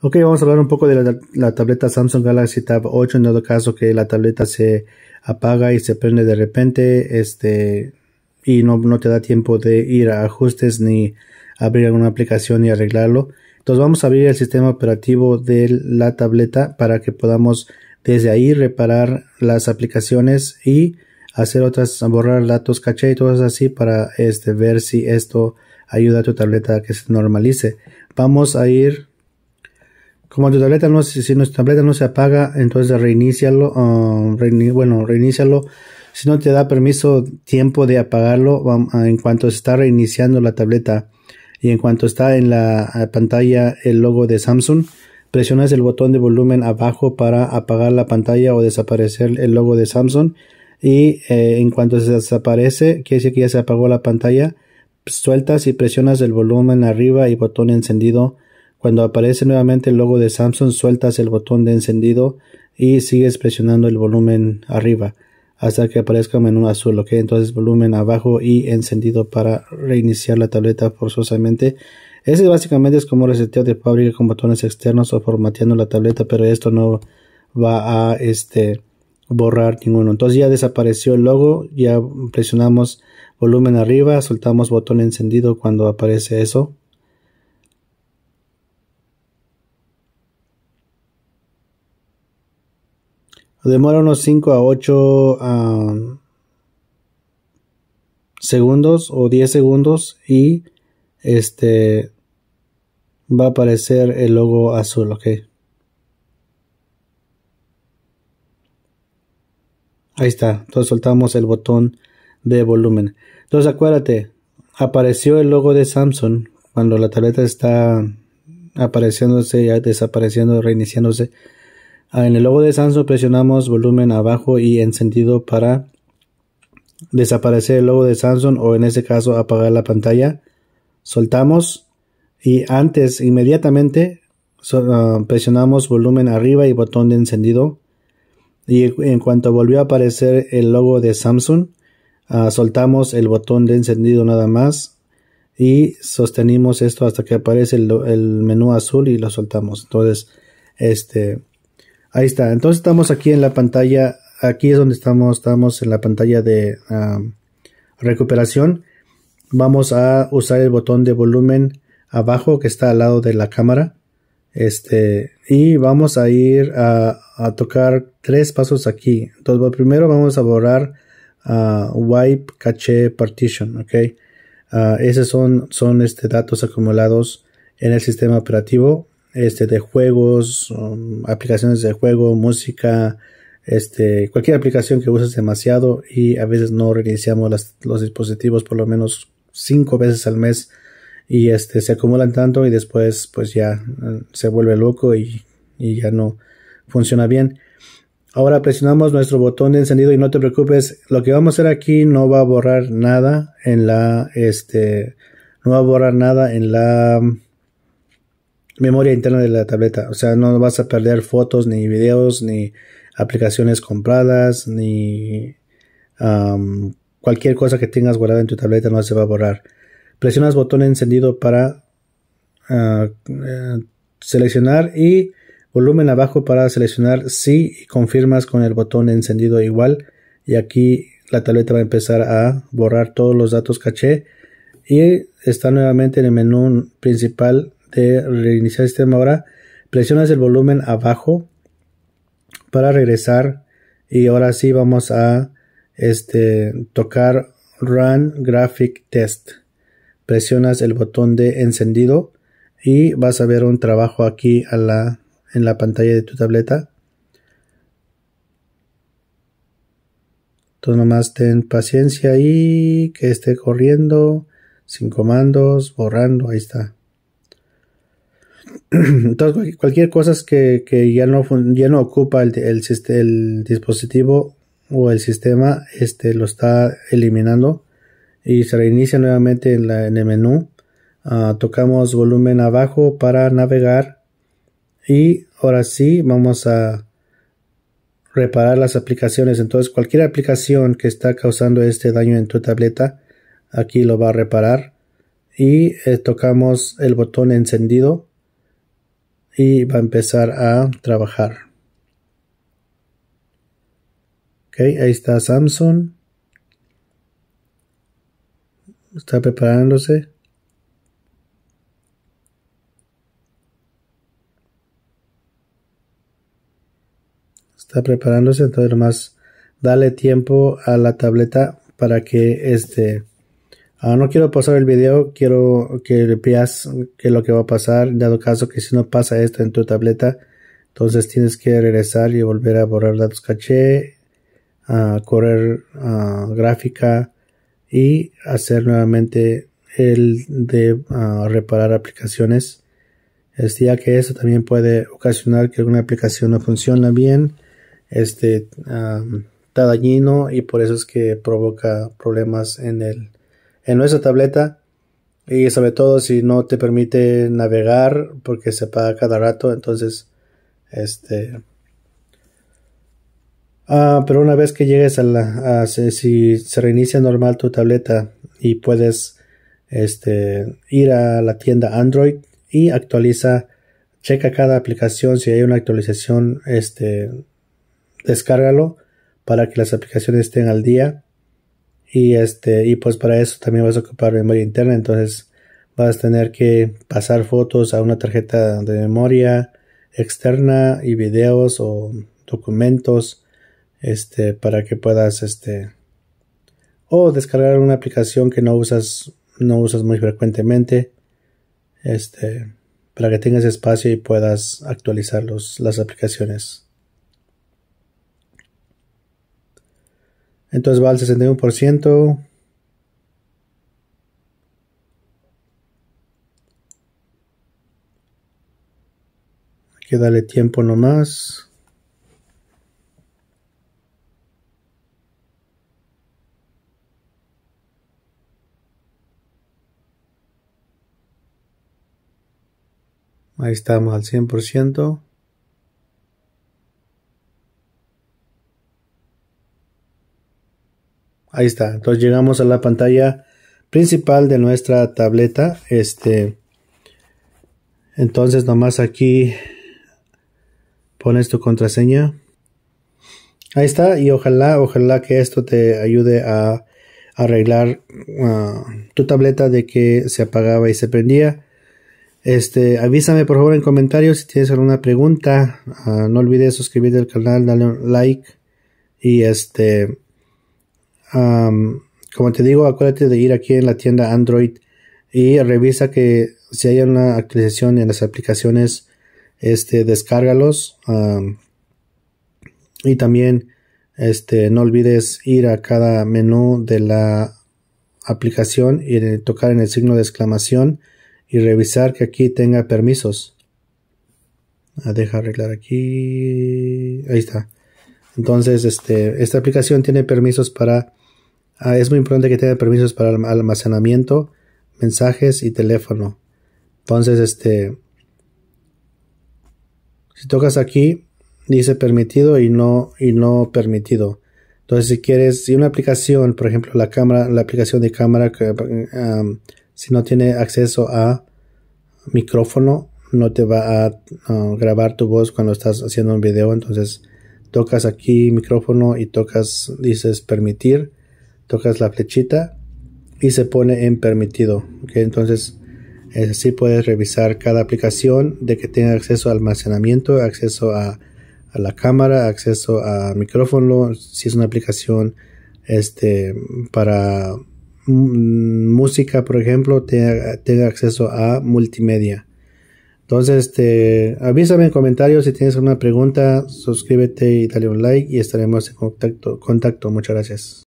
Ok, vamos a hablar un poco de la, tableta Samsung Galaxy Tab 8, en todo caso que la tableta se apaga y se prende de repente, este, y no, no te da tiempo de ir a ajustes ni abrir alguna aplicación y arreglarlo. Entonces vamos a abrir el sistema operativo de la tableta para que podamos desde ahí reparar las aplicaciones y hacer otras, borrar datos caché y todas así para este, ver si esto ayuda a tu tableta a que se normalice. Vamos a ir como tu tableta no, si, nuestra tableta no se apaga, entonces reinícialo, ah, bueno, reinícialo. Si no te da permiso tiempo de apagarlo, ah, en cuanto se está reiniciando la tableta y en cuanto está en la ah, pantalla el logo de Samsung, presionas el botón de volumen abajo para apagar la pantalla o desaparecer el logo de Samsung. Y eh, en cuanto se desaparece, quiere decir que ya se apagó la pantalla. Sueltas y presionas el volumen arriba y botón encendido cuando aparece nuevamente el logo de Samsung, sueltas el botón de encendido y sigues presionando el volumen arriba hasta que aparezca un menú azul, ok, entonces volumen abajo y encendido para reiniciar la tableta forzosamente. Ese básicamente es como reseteo de fábrica con botones externos o formateando la tableta, pero esto no va a este, borrar ninguno. Entonces ya desapareció el logo, ya presionamos volumen arriba, soltamos botón encendido cuando aparece eso. Demora unos 5 a 8 um, segundos o 10 segundos y este va a aparecer el logo azul, ok. Ahí está, entonces soltamos el botón de volumen. Entonces acuérdate, apareció el logo de Samsung cuando la tableta está apareciéndose, ya desapareciendo, reiniciándose Ah, en el logo de Samsung presionamos volumen abajo y encendido para desaparecer el logo de Samsung o en este caso apagar la pantalla. Soltamos y antes inmediatamente ah, presionamos volumen arriba y botón de encendido. Y en cuanto volvió a aparecer el logo de Samsung, ah, soltamos el botón de encendido nada más y sostenimos esto hasta que aparece el, el menú azul y lo soltamos. Entonces, este Ahí está. Entonces estamos aquí en la pantalla. Aquí es donde estamos. Estamos en la pantalla de recuperación. Vamos a usar el botón de volumen abajo que está al lado de la cámara. Este, y vamos a ir a, tocar tres pasos aquí. Entonces, primero vamos a borrar ah, wipe cache partition. Ok. Ah, esos son, son este, datos acumulados en el sistema operativo este, de juegos, um, aplicaciones de juego, música, este, cualquier aplicación que uses demasiado y a veces no reiniciamos los dispositivos por lo menos cinco veces al mes y este, se acumulan tanto y después pues ya eh, se vuelve loco y, y ya no funciona bien. Ahora presionamos nuestro botón de encendido y no te preocupes, lo que vamos a hacer aquí no va a borrar nada en la, este, no va a borrar nada en la, memoria interna de la tableta. O sea, no vas a perder fotos, ni videos, ni aplicaciones compradas, ni cualquier cosa que tengas guardada en tu tableta no se va a borrar. Presionas botón encendido para ah, eh, seleccionar y volumen abajo para seleccionar sí y confirmas con el botón encendido igual y aquí la tableta va a empezar a borrar todos los datos caché y está nuevamente en el menú principal de reiniciar el sistema ahora presionas el volumen abajo para regresar y ahora sí vamos a este, tocar Run Graphic Test. Presionas el botón de encendido y vas a ver un trabajo aquí a la, en la pantalla de tu tableta. Tú nomás ten paciencia y que esté corriendo sin comandos, borrando, ahí está. Entonces, cualquier cosa que, que ya, no, ocupa el, el, dispositivo o el sistema, este lo está eliminando y se reinicia nuevamente en, el menú. Ah, tocamos volumen abajo para navegar y ahora sí vamos a reparar las aplicaciones. Entonces, cualquier aplicación que está causando este daño en tu tableta, aquí lo va a reparar y eh, tocamos el botón encendido y va a empezar a trabajar. Ok, ahí está Samsung. Está preparándose. Está preparándose, entonces más dale tiempo a la tableta para que este Ah, no quiero pasar el video, quiero que veas que lo que va a pasar, dado caso que si no pasa esto en tu tableta, entonces tienes que regresar y volver a borrar datos caché, A correr gráfica y hacer nuevamente el de reparar aplicaciones. Es este, ya que eso también puede ocasionar que alguna aplicación no funciona bien, este, está dañino y por eso es que provoca problemas en el en nuestra tableta y sobre todo si no te permite navegar porque se paga cada rato entonces este ah, pero una vez que llegues a la si se reinicia normal tu tableta y puedes este ir a la tienda Android y actualiza checa cada aplicación si hay una actualización este descárgalo para que las aplicaciones estén al día y este y pues para eso también vas a ocupar memoria interna entonces vas a tener que pasar fotos a una tarjeta de memoria externa y videos o documentos este para que puedas este o descargar una aplicación que no usas no usas muy frecuentemente este para que tengas espacio y puedas actualizar las aplicaciones Entonces va al 61%. Hay que darle tiempo nomás. Ahí estamos al 100%. Ahí está. Entonces llegamos a la pantalla principal de nuestra tableta. Este. Entonces nomás aquí pones tu contraseña. Ahí está. Y ojalá, ojalá que esto te ayude a arreglar ah, tu tableta de que se apagaba y se prendía. Este, avísame por favor en comentarios si tienes alguna pregunta. Ah, no olvides suscribirte al canal, dale un like. Y este, como te digo, acuérdate de ir aquí en la tienda Android y revisa que si hay una actualización en las aplicaciones, este, descárgalos. y también, este, no olvides ir a cada menú de la aplicación y tocar en el signo de exclamación y revisar que aquí tenga permisos. Ah, deja arreglar aquí. Ahí está. Entonces, este, esta aplicación tiene permisos para Ah, es muy importante que tenga permisos para almacenamiento, mensajes y teléfono. Entonces, este, si tocas aquí, dice permitido y no, y no permitido. Entonces, si quieres, si una aplicación, por ejemplo, la cámara, la aplicación de cámara, si no tiene acceso a micrófono, no te va a grabar tu voz cuando estás haciendo un video. Entonces, tocas aquí micrófono y tocas, dices permitir tocas la flechita y se pone en permitido. Entonces, así eh, puedes revisar cada aplicación de que tenga acceso a almacenamiento, acceso a, la cámara, acceso a micrófono, si es una aplicación este, para mm, música, por ejemplo, tenga, acceso a multimedia. Entonces, este, avísame en comentarios si tienes alguna pregunta, suscríbete y dale un like y estaremos en contacto. contacto. Muchas gracias.